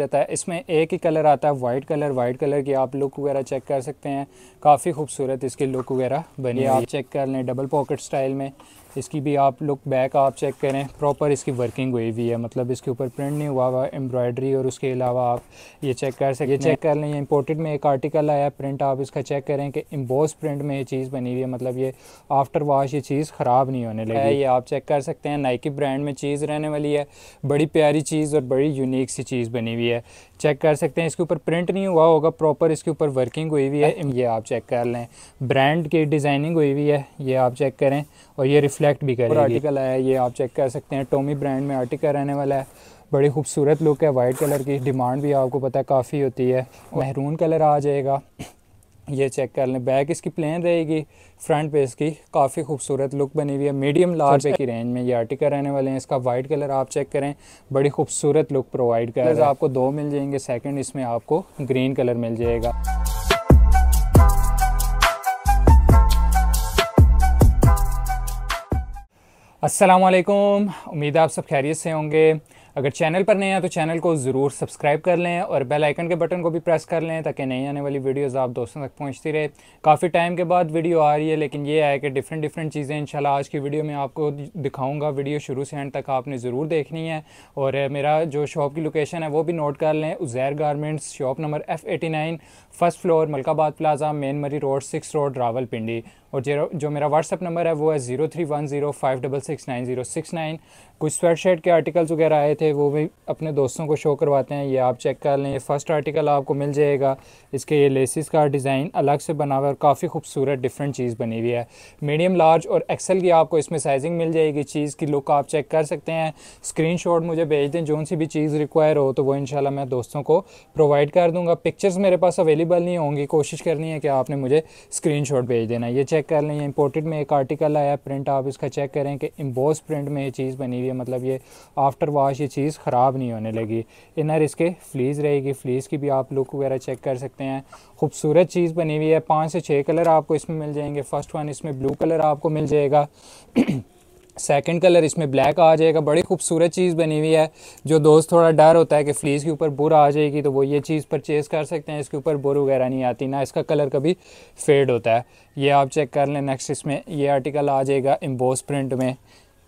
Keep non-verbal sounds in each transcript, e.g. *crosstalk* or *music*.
जाता है इसमें एक ही कलर आता है वाइट कलर वाइट कलर की आप लुक वगैरह चेक कर सकते हैं काफ़ी खूबसूरत इसकी लुक वगैरह बनी आप चेक कर लें डबल पॉकेट स्टाइल में इसकी भी आप लुक बैक आप चेक करें प्रॉपर इसकी वर्किंग हुई हुई है मतलब इसके ऊपर प्रिंट नहीं हुआ हुआ एम्ब्रॉयडरी और उसके अलावा आप ये चेक कर सकें ये चेक कर लें ये इंपोर्टेड में एक आर्टिकल आया प्रिंट आप इसका चेक करें कि इम्बोस प्रिंट में ये चीज़ बनी हुई है मतलब ये आफ्टर वॉश ये चीज़ ख़राब नहीं होने लगी है ये आप चेक कर सकते हैं नाइकी ब्रांड में चीज़ रहने वाली है बड़ी प्यारी चीज़ और बड़ी यूनिक सी चीज़ बनी हुई है चेक कर सकते हैं इसके ऊपर प्रिंट नहीं हुआ होगा प्रॉपर इसके ऊपर वर्किंग हुई हुई है ये आप चेक कर लें ब्रांड की डिज़ाइनिंग हुई हुई है ये आप चेक करें और ये रिफ्लेक्ट रिफ्लेक्ट भी करेगी आर्टिकल आया है ये आप चेक कर सकते हैं टोमी ब्रांड में आर्टिकल रहने वाला है बड़ी खूबसूरत लुक है वाइट कलर की डिमांड भी आपको पता है काफ़ी होती है महरून कलर आ जाएगा ये चेक कर लें बैक इसकी प्लेन रहेगी फ्रंट पे इसकी काफ़ी खूबसूरत लुक बनी हुई है मीडियम लार्ज अच्छा। की रेंज में ये आर्टिकल रहने वाले हैं इसका वाइट कलर आप चेक करें बड़ी खूबसूरत लुक प्रोवाइड कर आपको दो मिल जाएंगे सेकंड इसमें आपको ग्रीन कलर मिल जाएगा वालेकुम उम्मीद आप सब खैरियत से होंगे अगर चैनल पर नए हैं तो चैनल को ज़रूर सब्सक्राइब कर लें और बेल आइकन के बटन को भी प्रेस कर लें ताकि नई आने वाली वीडियोस आप दोस्तों तक पहुंचती रहे काफ़ी टाइम के बाद वीडियो आ रही है लेकिन ये है कि डिफरेंट डिफरेंट चीज़ें इंशाल्लाह आज की वीडियो में आपको दिखाऊंगा वीडियो शुरू से एंड तक आपने ज़रूर देखनी है और मेरा जो शॉप की लोकेशन है वो भी नोट कर लें Uzair garments shop number F eighty nine first floor Malkabad plaza main Murree road six road Pindi और जो जो मेरा व्हाट्सअप नंबर है वो है zero three one zero five double six nine zero six nine कुछ स्वेटशर्ट के आर्टिकल्स वगैरह आए थे वो भी अपने दोस्तों को शो करवाते हैं ये आप चेक कर लें ये फ़र्स्ट आर्टिकल आपको मिल जाएगा इसके ये लेसिस का डिज़ाइन अलग से बना हुआ और काफ़ी खूबसूरत डिफरेंट चीज़ बनी हुई है मीडियम लार्ज और एक्सेल की आपको इसमें साइजिंग मिल जाएगी चीज़ की लुक आप चेक कर सकते हैं स्क्रीन मुझे भेज दें जो सी भी चीज़ रिक्वायर हो तो वो इन मैं दोस्तों को प्रोवाइड कर दूँगा पिक्चर्स मेरे पास अवेलेबल नहीं होंगी कोशिश करनी है कि आपने मुझे स्क्रीन भेज देना ये चेक चेक कर लें इम्पोर्टेड में एक आर्टिकल आया प्रिंट आप इसका चेक करें कि इम्बोस प्रिंट में ये चीज़ बनी हुई है मतलब ये आफ्टर वॉश ये चीज़ ख़राब नहीं होने लगी इनर इसके फ्लीज रहेगी फ्लीस की भी आप लुक वगैरह चेक कर सकते हैं खूबसूरत चीज़ बनी हुई है पाँच से छः कलर आपको इसमें मिल जाएंगे फ़र्स्ट वन इसमें ब्लू कलर आपको मिल जाएगा *clears throat* सेकंड कलर इसमें ब्लैक आ जाएगा बड़ी खूबसूरत चीज़ बनी हुई है जो दोस्त थोड़ा डर होता है कि फ्लीस के ऊपर बुर आ जाएगी तो वो ये चीज़ परचेज़ कर सकते हैं इसके ऊपर बुर वगैरह नहीं आती ना इसका कलर कभी फेड होता है ये आप चेक कर लें नेक्स्ट इसमें ये आर्टिकल आ जाएगा एम्बोस प्रिंट में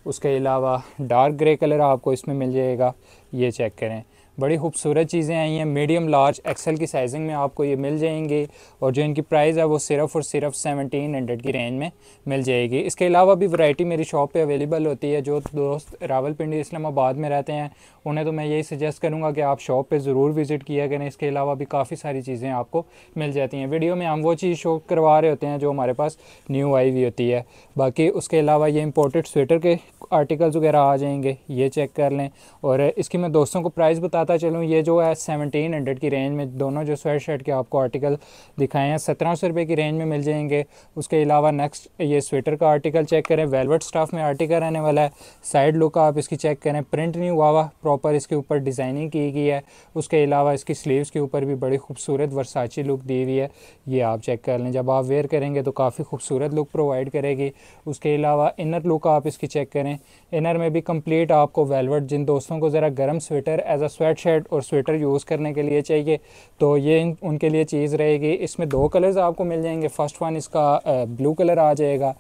उसके अलावा डार्क ग्रे कलर आपको इसमें मिल जाएगा ये चेक करें बड़ी खूबसूरत चीज़ें आई हैं मीडियम लार्ज एक्सेल की साइजिंग में आपको ये मिल जाएंगे और जो इनकी प्राइस है वो सिर्फ और सिर्फ सेवनटीन हंड्रेड की रेंज में मिल जाएगी इसके अलावा भी वैरायटी मेरी शॉप पे अवेलेबल होती है जो दोस्त रावलपिंडी इस्लामाबाद में रहते हैं उन्हें तो मैं यही सजेस्ट करूँगा कि आप शॉप पर ज़रूर विज़िट किया करें इसके अलावा भी काफ़ी सारी चीज़ें आपको मिल जाती हैं वीडियो में हम वो चीज़ शो करवा रहे होते हैं जो हमारे पास न्यू आई हुई होती है बाकी उसके अलावा ये इम्पोर्टेड स्वेटर के आर्टिकल्स वगैरह आ जाएंगे ये चेक कर लें और इसकी मैं दोस्तों को प्राइस बता पता चलूँ ये जो है सेवनटीन हंड्रेड की रेंज में दोनों जो स्वेट शर्ट के आपको आर्टिकल दिखाए हैं सत्रह सौ रुपये की रेंज में मिल जाएंगे उसके अलावा नेक्स्ट ये स्वेटर का आर्टिकल चेक करें वेलवेट स्टाफ में आर्टिकल रहने वाला है साइड लुक आप इसकी चेक करें प्रिंट नहीं हुआ हुआ प्रॉपर इसके ऊपर डिज़ाइनिंग की गई है उसके अलावा इसकी स्लीवस के ऊपर भी बड़ी खूबसूरत वर्साची लुक दी हुई है ये आप चेक कर लें जब आप वेयर करेंगे तो काफ़ी खूबसूरत लुक प्रोवाइड करेगी उसके अलावा इनर लुक आप इसकी चेक करें इनर में भी कंप्लीट आपको वेलवेट जिन दोस्तों को ज़रा गर्म sweater as a sweatshirt और स्वेटर यूज़ करने के लिए चाहिए तो ये उनके लिए चीज़ रहेगी इसमें दो कलर्स आपको मिल जाएंगे फ़र्स्ट वन इसका ब्लू कलर आ जाएगा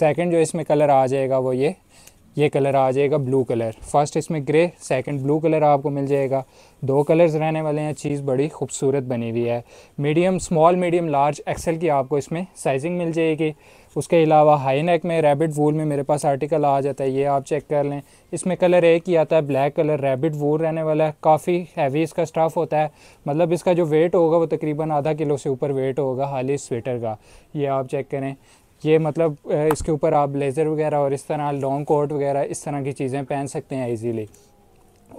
सेकंड जो इसमें कलर आ जाएगा वो ये ये कलर आ जाएगा ब्लू कलर फर्स्ट इसमें ग्रे सेकंड ब्लू कलर आपको मिल जाएगा दो कलर्स रहने वाले हैं चीज़ बड़ी खूबसूरत बनी हुई है medium small medium large XL की आपको इसमें साइजिंग मिल जाएगी उसके अलावा हाई नेक में रैबिट वूल में मेरे पास आर्टिकल आ जाता है ये आप चेक कर लें इसमें कलर एक ही आता है ब्लैक कलर रैबिट वूल रहने वाला है काफ़ी हैवी इसका स्टाफ होता है मतलब इसका जो वेट होगा वो तकरीबन आधा किलो से ऊपर वेट होगा ही स्वेटर का ये आप चेक करें ये मतलब इसके ऊपर आप ब्लेज़र वगैरह और इस तरह लॉन्ग कोट वगैरह इस तरह की चीज़ें पहन सकते हैं ईज़िली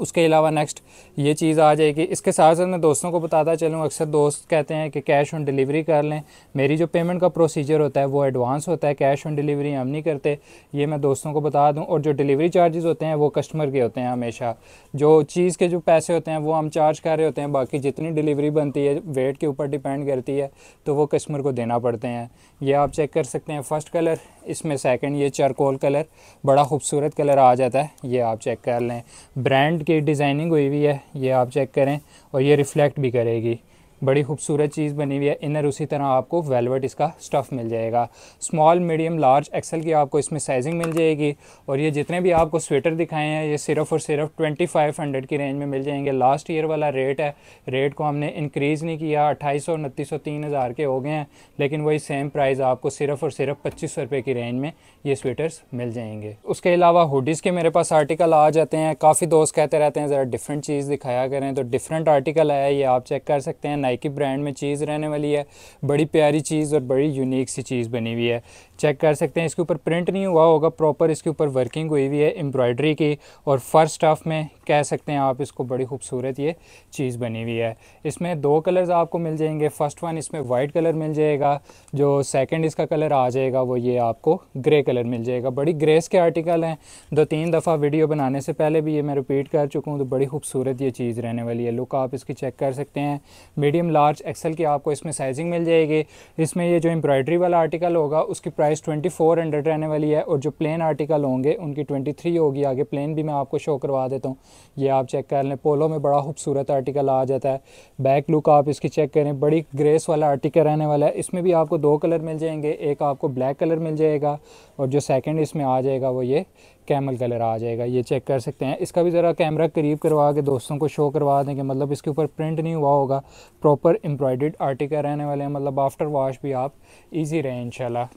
उसके अलावा नेक्स्ट ये चीज़ आ जाएगी इसके साथ साथ मैं दोस्तों को बताता चलूँ अक्सर दोस्त कहते हैं कि कैश ऑन डिलीवरी कर लें मेरी जो पेमेंट का प्रोसीजर होता है वो एडवांस होता है कैश ऑन डिलीवरी हम नहीं करते ये मैं दोस्तों को बता दूं और जो डिलीवरी चार्जेस होते हैं वो कस्टमर के होते हैं हमेशा जो चीज़ के जो पैसे होते हैं वो हम चार्ज कर रहे होते हैं बाकी जितनी डिलीवरी बनती है वेट के ऊपर डिपेंड करती है तो वो कस्टमर को देना पड़ते हैं ये आप चेक कर सकते हैं फर्स्ट कलर इसमें सेकंड ये चारकोल कलर बड़ा खूबसूरत कलर आ जाता है ये आप चेक कर लें ब्रांड की डिज़ाइनिंग हुई हुई है ये आप चेक करें और ये रिफ़्लेक्ट भी करेगी बड़ी खूबसूरत चीज़ बनी हुई है इनर उसी तरह आपको वेलवेट इसका स्टफ़ मिल जाएगा स्मॉल मीडियम लार्ज एक्सल की आपको इसमें साइजिंग मिल जाएगी और ये जितने भी आपको स्वेटर दिखाए हैं ये सिर्फ और सिर्फ ट्वेंटी फाइव हंड्रेड की रेंज में मिल जाएंगे लास्ट ईयर वाला रेट है रेट को हमने इंक्रीज़ नहीं किया अट्ठाईस सौ उनतीस सौ तीन हज़ार के हो गए हैं लेकिन वही सेम प्राइस आपको सिर्फ और सिर्फ पच्चीस सौ रुपये की रेंज में ये स्वेटर्स मिल जाएंगे उसके अलावा हुडीज़ के मेरे पास आर्टिकल आ जाते हैं काफ़ी दोस्त कहते रहते हैं ज़रा डिफरेंट चीज़ दिखाया करें तो डिफरेंट आर्टिकल है ये आप चेक कर सकते हैं नाइकी ब्रांड में चीज़ रहने वाली है बड़ी प्यारी चीज़ और बड़ी यूनिक सी चीज़ बनी हुई है चेक कर सकते हैं इसके ऊपर प्रिंट नहीं हुआ होगा प्रॉपर इसके ऊपर वर्किंग हुई हुई है एम्ब्रॉयडरी की और फर्स्ट हाफ में कह सकते हैं आप इसको बड़ी खूबसूरत ये चीज़ बनी हुई है इसमें दो कलर्स आपको मिल जाएंगे फ़र्स्ट वन इसमें वाइट कलर मिल जाएगा जो सेकंड इसका कलर आ जाएगा वो ये आपको ग्रे कलर मिल जाएगा बड़ी ग्रेस के आर्टिकल हैं दो तीन दफ़ा वीडियो बनाने से पहले भी ये मैं रिपीट कर चुका हूँ तो बड़ी खूबसूरत ये चीज़ रहने वाली है लुक आप इसकी चेक कर सकते हैं मीडियम मीडियम लार्ज एक्सल की आपको इसमें साइजिंग मिल जाएगी इसमें ये जो एम्ब्रॉयडरी वाला आर्टिकल होगा उसकी प्राइस ट्वेंटी फोर हंड्रेड रहने वाली है और जो प्लेन आर्टिकल होंगे उनकी ट्वेंटी थ्री होगी आगे प्लेन भी मैं आपको शो करवा देता हूँ ये आप चेक कर लें पोलो में बड़ा खूबसूरत आर्टिकल आ जाता है बैक लुक आप इसकी चेक करें बड़ी ग्रेस वाला आर्टिकल रहने वाला है इसमें भी आपको दो कलर मिल जाएंगे एक आपको ब्लैक कलर मिल जाएगा और जो सेकेंड इसमें आ जाएगा वो ये कैमल कलर आ जाएगा ये चेक कर सकते हैं इसका भी ज़रा कैमरा करीब करवा के दोस्तों को शो करवा दें कि मतलब इसके ऊपर प्रिंट नहीं हुआ होगा प्रॉपर एम्ब्रॉयड आर्टिकल रहने वाले हैं मतलब आफ्टर वॉश भी आप इजी रहें इन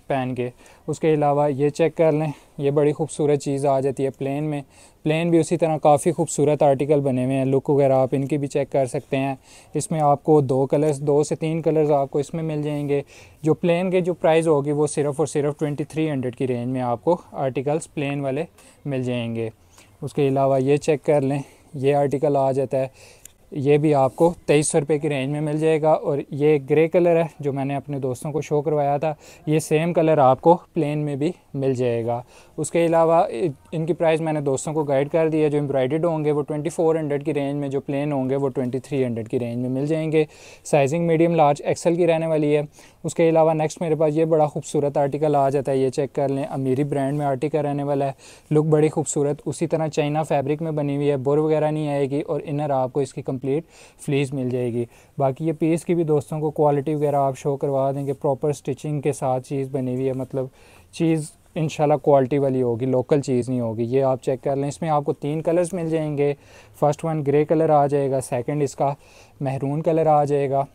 पहन के उसके अलावा ये चेक कर लें ये बड़ी खूबसूरत चीज़ आ जाती है प्लेन में प्लेन भी उसी तरह काफ़ी खूबसूरत आर्टिकल बने हुए हैं लुक वगैरह आप इनकी भी चेक कर सकते हैं इसमें आपको दो कलर्स दो से तीन कलर्स आपको इसमें मिल जाएंगे जो प्लेन के जो प्राइस होगी वो सिर्फ़ और सिर्फ ट्वेंटी थ्री हंड्रेड की रेंज में आपको आर्टिकल्स प्लेन वाले मिल जाएंगे उसके अलावा ये चेक कर लें ये आर्टिकल आ जाता है ये भी आपको तेईस सौ रुपये की रेंज में मिल जाएगा और ये ग्रे कलर है जो मैंने अपने दोस्तों को शो करवाया था ये सेम कलर आपको प्लेन में भी मिल जाएगा उसके अलावा इनकी प्राइस मैंने दोस्तों को गाइड कर दिया है जो एम्ब्रॉयड होंगे वो ट्वेंटी फोर हंड्रेड की रेंज में जो प्लेन होंगे वो ट्वेंटी थ्री हंड्रेड की रेंज में मिल जाएंगे साइजिंग मीडियम लार्ज एक्सल की रहने वाली है उसके अलावा नेक्स्ट मेरे पास ये बड़ा खूबसूरत आर्टिकल आ जाता है ये चेक कर लें अमीरी ब्रांड में आर्टिकल रहने वाला है लुक बड़ी खूबसूरत उसी तरह चाइना फैब्रिक में बनी हुई है बुर वगैरह नहीं आएगी और इनर आपको इसकी कंप्लीट फ्लीज मिल जाएगी बाकी ये पीस की भी दोस्तों को क्वालिटी वगैरह आप शो करवा देंगे प्रॉपर स्टिचिंग के साथ चीज़ बनी हुई है मतलब चीज़ इनशाला क्वालिटी वाली होगी लोकल चीज़ नहीं होगी ये आप चेक कर लें इसमें आपको तीन कलर्स मिल जाएंगे फर्स्ट वन ग्रे कलर आ जाएगा सेकंड इसका महरून कलर आ जाएगा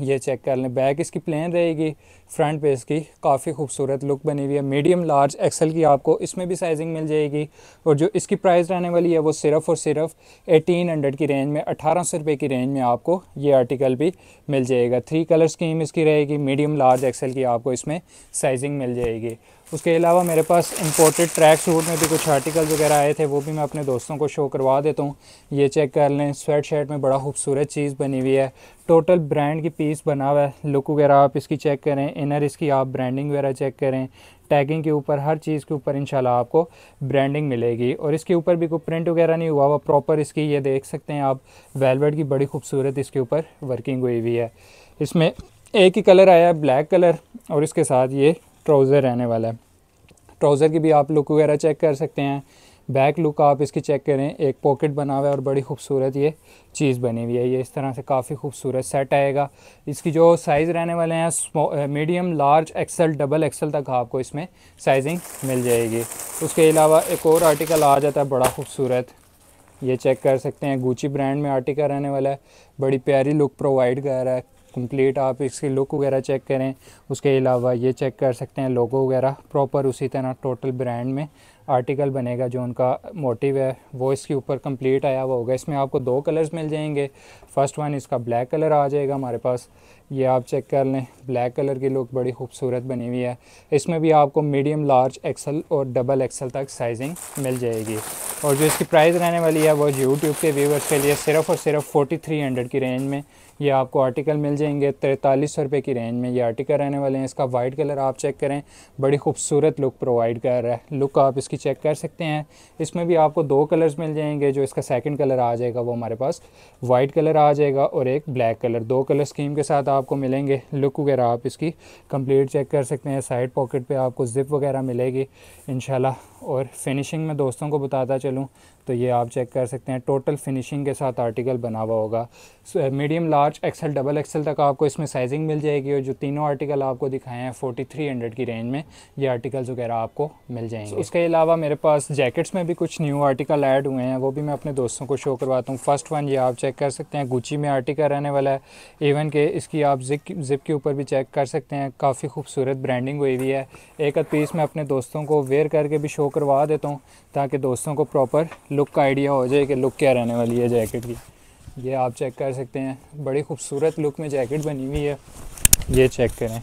ये चेक कर लें बैक इसकी प्लेन रहेगी फ्रंट पे इसकी काफ़ी खूबसूरत लुक बनी हुई है मीडियम लार्ज एक्सल की आपको इसमें भी साइजिंग मिल जाएगी और जो इसकी प्राइस रहने वाली है वो सिर्फ़ और सिर्फ एटीन हंड्रेड की रेंज में अठारह सौ रुपये की रेंज में आपको ये आर्टिकल भी मिल जाएगा थ्री कलर स्कीम इसकी रहेगी मीडियम लार्ज एक्सल की आपको इसमें साइजिंग मिल जाएगी उसके अलावा मेरे पास इंपोर्टेड ट्रैक सूट में भी कुछ आर्टिकल वगैरह आए थे वो भी मैं अपने दोस्तों को शो करवा देता हूँ ये चेक कर लें स्वेट शर्ट में बड़ा खूबसूरत चीज़ बनी हुई है टोटल ब्रांड की पीस बना हुआ है लुक वगैरह आप इसकी चेक करें इनर इसकी आप ब्रांडिंग वगैरह चेक करें टैगिंग के ऊपर हर चीज़ के ऊपर इंशाल्लाह आपको ब्रांडिंग मिलेगी और इसके ऊपर भी कोई प्रिंट वगैरह नहीं हुआ हुआ प्रॉपर इसकी ये देख सकते हैं आप वेलवेट की बड़ी खूबसूरत इसके ऊपर वर्किंग हुई हुई है इसमें एक ही कलर आया ब्लैक कलर और इसके साथ ये ट्राउज़र रहने वाला है ट्राउज़र की भी आप लुक वगैरह चेक कर सकते हैं बैक लुक आप इसकी चेक करें एक पॉकेट बना हुआ है और बड़ी खूबसूरत ये चीज़ बनी हुई है ये इस तरह से काफ़ी खूबसूरत सेट आएगा इसकी जो साइज़ रहने वाले हैं medium large XL double XL तक आपको इसमें साइजिंग मिल जाएगी उसके अलावा एक और आर्टिकल आ जाता है बड़ा खूबसूरत ये चेक कर सकते हैं गूची ब्रांड में आर्टिकल रहने वाला है बड़ी प्यारी लुक प्रोवाइड कर रहा है कंप्लीट आप इसके लुक वगैरह चेक करें उसके अलावा ये चेक कर सकते हैं लोगो वगैरह प्रॉपर उसी तरह टोटल ब्रांड में आर्टिकल बनेगा जो उनका मोटिव है वो इसके ऊपर कंप्लीट आया हुआ होगा इसमें आपको दो कलर्स मिल जाएंगे फर्स्ट वन इसका ब्लैक कलर आ जाएगा हमारे पास ये आप चेक कर लें ब्लैक कलर की लुक बड़ी खूबसूरत बनी हुई है इसमें भी आपको मीडियम लार्ज एक्सल और डबल एक्सल तक साइजिंग मिल जाएगी और जो इसकी प्राइस रहने वाली है वो यूट्यूब के व्यूवर्स के लिए सिर्फ और सिर्फ फोर्टी थ्री हंड्रेड की रेंज में ये आपको आर्टिकल मिल जाएंगे तैंतालीस सौ रुपये की रेंज में ये आर्टिकल रहने वाले हैं इसका वाइट कलर आप चेक करें बड़ी खूबसूरत लुक प्रोवाइड कर रहा है लुक आप इसकी चेक कर सकते हैं इसमें भी आपको दो कलर्स मिल जाएंगे जो इसका सेकंड कलर आ जाएगा वो हमारे पास वाइट कलर आ जाएगा और एक ब्लैक कलर दो कलर स्कीम के साथ आपको मिलेंगे लुक वगैरह आप इसकी कंप्लीट चेक कर सकते हैं साइड पॉकेट पर आपको जिप वगैरह मिलेगी इन और फिनिशिंग में दोस्तों को बताता चलूँ तो ये आप चेक कर सकते हैं टोटल फिनिशिंग के साथ आर्टिकल बना हुआ होगा medium large XL double XL तक आपको इसमें साइजिंग मिल जाएगी और जो तीनों आर्टिकल आपको दिखाए हैं फोर्टी थ्री हंड्रेड की रेंज में ये आर्टिकल्स वगैरह आपको मिल जाएंगे so, अलावा मेरे पास जैकेट्स में भी कुछ न्यू आर्टिकल ऐड हुए हैं वो भी मैं अपने दोस्तों को शो करवाता हूँ फर्स्ट वन ये आप चेक कर सकते हैं गुची में आर्टिकल रहने वाला है इवन के इसकी आप जिक जिप के ऊपर भी चेक कर सकते हैं काफ़ी खूबसूरत ब्रांडिंग हुई हुई है एक पीस मैं अपने दोस्तों को वेयर करके भी शो करवा देता हूँ ताकि दोस्तों को प्रॉपर लुक का आइडिया हो जाए कि लुक क्या रहने वाली है जैकेट की ये आप चेक कर सकते हैं बड़ी खूबसूरत लुक में जैकेट बनी हुई है ये चेक करें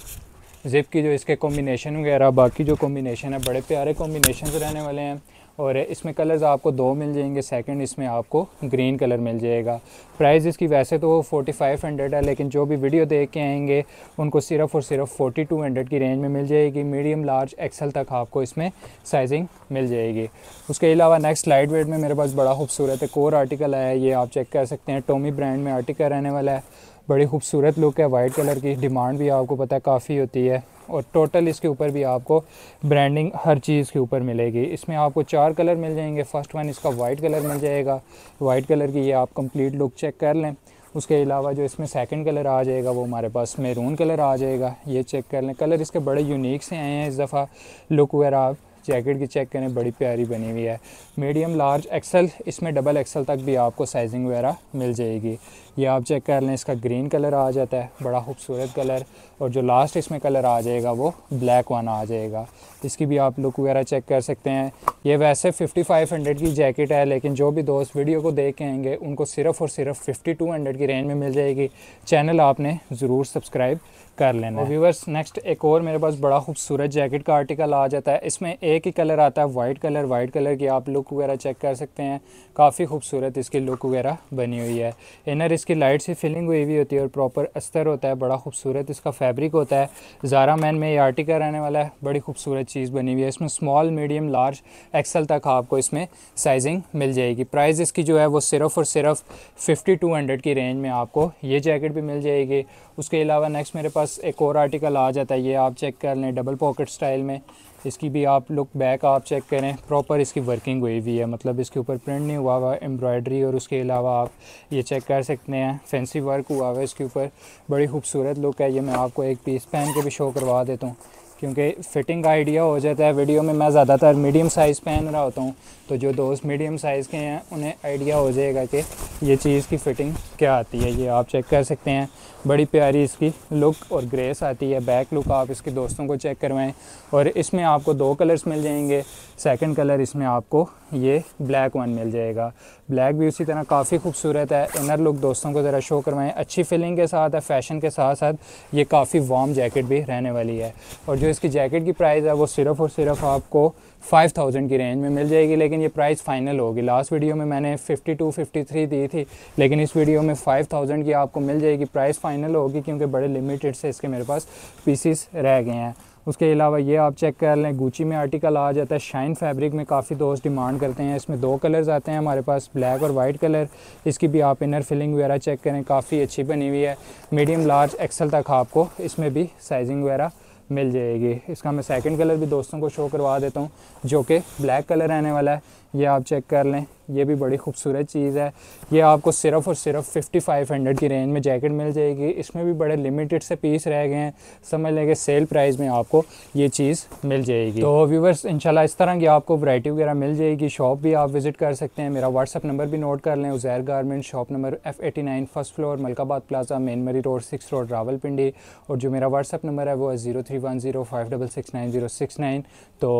जिप की जो इसके कॉम्बिनेशन वगैरह बाकी जो कॉम्बिनेशन है बड़े प्यारे कॉम्बिनेशन रहने वाले हैं और इसमें कलर्स आपको दो मिल जाएंगे सेकंड इसमें आपको ग्रीन कलर मिल जाएगा प्राइस इसकी वैसे तो फोटी फाइव हंड्रेड है लेकिन जो भी वीडियो देख के आएंगे उनको सिर्फ और सिर्फ फोटी टू हंड्रेड की रेंज में मिल जाएगी मीडियम लार्ज एक्सल तक आपको इसमें साइजिंग मिल जाएगी उसके अलावा नेक्स्ट लाइट वेट में मेरे पास बड़ा खूबसूरत है कोर आर्टिकल आया है ये आप चेक कर सकते हैं टोमी ब्रांड में आर्टिकल रहने वाला है बड़ी खूबसूरत लुक है वाइट कलर की डिमांड भी आपको पता है काफ़ी होती है और टोटल इसके ऊपर भी आपको ब्रांडिंग हर चीज़ के ऊपर मिलेगी इसमें आपको चार कलर मिल जाएंगे फर्स्ट वन इसका वाइट कलर मिल जाएगा वाइट कलर की ये आप कंप्लीट लुक चेक कर लें उसके अलावा जो इसमें सेकंड कलर आ जाएगा वो हमारे पास मेरून कलर आ जाएगा ये चेक कर लें कलर इसके बड़े यूनिक से आए हैं इस दफ़ा लुक वगैरह आप जैकेट की चेक करें बड़ी प्यारी बनी हुई है मीडियम लार्ज एक्सल इसमें डबल एक्सल तक भी आपको साइजिंग वगैरह मिल जाएगी ये आप चेक कर लें इसका ग्रीन कलर आ जाता है बड़ा खूबसूरत कलर और जो लास्ट इसमें कलर आ जाएगा वो ब्लैक वन आ जाएगा इसकी भी आप लुक वगैरह चेक कर सकते हैं ये वैसे 5500 की जैकेट है लेकिन जो भी दोस्त वीडियो को देख के आएंगे उनको सिर्फ और सिर्फ 5200 की रेंज में मिल जाएगी चैनल आपने ज़रूर सब्सक्राइब कर लेना व्यूवर्स नेक्स्ट एक और मेरे पास बड़ा खूबसूरत जैकेट का आर्टिकल आ जाता है इसमें एक ही कलर आता है वाइट कलर वाइट कलर की आप लुक वगैरह चेक कर सकते हैं काफ़ी खूबसूरत इसकी लुक वगैरह बनी हुई है इनर इसकी लाइट से फिलिंग हुई हुई होती है और प्रॉपर अस्तर होता है बड़ा खूबसूरत इसका फैब्रिक होता है ज़ारा मैन में ये आर्टिकल रहने वाला है बड़ी खूबसूरत चीज़ बनी हुई है इसमें स्मॉल मीडियम लार्ज एक्सल तक आपको इसमें साइजिंग मिल जाएगी प्राइस इसकी जो है वो सिर्फ और सिर्फ फिफ्टी टू हंड्रेड की रेंज में आपको ये जैकेट भी मिल जाएगी उसके अलावा नेक्स्ट मेरे पास एक और आर्टिकल आ जाता है ये आप चेक कर लें डबल पॉकेट स्टाइल में इसकी भी आप लुक बैक आप चेक करें प्रॉपर इसकी वर्किंग हुई हुई है मतलब इसके ऊपर प्रिंट नहीं हुआ हुआ एम्ब्रॉयडरी और उसके अलावा आप ये चेक कर सकते हैं फैंसी वर्क हुआ हुआ है इसके ऊपर बड़ी खूबसूरत लुक है ये मैं आपको एक पीस पहन के भी शो करवा देता हूँ क्योंकि फ़िटिंग का आइडिया हो जाता है वीडियो में मैं ज़्यादातर मीडियम साइज़ पहन रहा होता हूँ तो जो दोस्त मीडियम साइज़ के हैं उन्हें आइडिया हो जाएगा कि ये चीज़ की फ़िटिंग क्या आती है ये आप चेक कर सकते हैं बड़ी प्यारी इसकी लुक और ग्रेस आती है बैक लुक आप इसके दोस्तों को चेक करवाएं और इसमें आपको दो कलर्स मिल जाएंगे सेकंड कलर इसमें आपको ये ब्लैक वन मिल जाएगा ब्लैक भी उसी तरह काफ़ी खूबसूरत है इनर लुक दोस्तों को ज़रा शो करवाएं अच्छी फीलिंग के साथ है फैशन के साथ साथ ये काफ़ी वार्म जैकेट भी रहने वाली है और जो इसकी जैकेट की प्राइस है वो सिर्फ़ और सिर्फ आपको फाइव थाउजेंड की रेंज में मिल जाएगी लेकिन ये प्राइस फाइनल होगी लास्ट वीडियो में मैंने फिफ्टी टू फिफ्टी थ्री दी थी लेकिन इस वीडियो में फाइव थाउजेंड की आपको मिल जाएगी प्राइस फाइनल होगी क्योंकि बड़े लिमिटेड से इसके मेरे पास पीसीस रह गए हैं उसके अलावा ये आप चेक कर लें गुची में आर्टिकल आ जाता है शाइन फैब्रिक में काफ़ी दोस्त डिमांड करते हैं इसमें दो कलर्स आते हैं हमारे पास ब्लैक और वाइट कलर इसकी भी आप इनर फिलिंग वगैरह चेक करें काफ़ी अच्छी बनी हुई है मीडियम लार्ज एक्सल तक आपको इसमें भी साइजिंग वगैरह मिल जाएगी इसका मैं सेकंड कलर भी दोस्तों को शो करवा देता हूँ जो कि ब्लैक कलर रहने वाला है ये आप चेक कर लें ये भी बड़ी खूबसूरत चीज़ है ये आपको सिर्फ और सिर्फ 5500 की रेंज में जैकेट मिल जाएगी इसमें भी बड़े लिमिटेड से पीस रह गए हैं समझ लेंगे सेल प्राइस में आपको ये चीज़ मिल जाएगी तो व्यूवर्स इंशाल्लाह इस तरह की आपको वैरायटी वगैरह मिल जाएगी शॉप भी आप विज़िट कर सकते हैं मेरा व्हाट्सअप नंबर भी नोट कर लें Uzair garment shop number F eighty nine first floor Malkabad plaza main Murree road six road Rawalpindi और जो मेरा व्हाट्सअप नंबर है वो है zero three one zero five double six nine zero six nine तो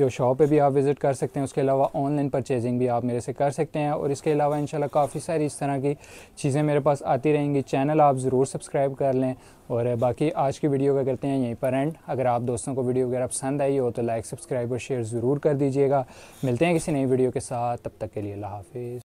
जो शॉप पे भी आप विज़िट कर सकते हैं उसके अलावा ऑनलाइन परचेजिंग भी आप मेरे से कर सकते हैं और इसके अलावा इन काफ़ी सारी इस तरह की चीज़ें मेरे पास आती रहेंगी चैनल आप ज़रूर सब्सक्राइब कर लें और बाकी आज की वीडियो का करते हैं यहीं पर एंड अगर आप दोस्तों को वीडियो वगैरह पसंद आई हो तो लाइक सब्सक्राइब और शेयर ज़रूर कर दीजिएगा मिलते हैं किसी नई वीडियो के साथ तब तक के लिए अल्लाह हाफिज़